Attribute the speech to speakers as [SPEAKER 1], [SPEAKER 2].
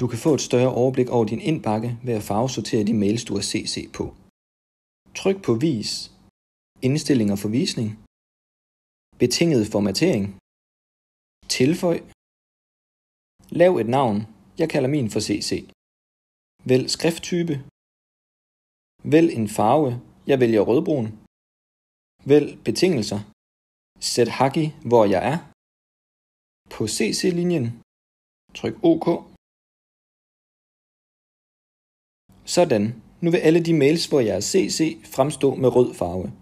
[SPEAKER 1] Du kan få et større overblik over din indbakke ved at farvesortere de mails, du har CC på. Tryk på Vis, Indstillinger for visning,
[SPEAKER 2] Betinget formatering, Tilføj, Lav
[SPEAKER 1] et navn, jeg kalder min for CC. Vælg skrifttype, Vælg en farve, jeg vælger rødbrun. Vælg betingelser, Sæt hak i, hvor jeg er. På CC-linjen, tryk
[SPEAKER 2] OK Sådan, nu vil alle de mails hvor jeg er CC fremstå med rød farve.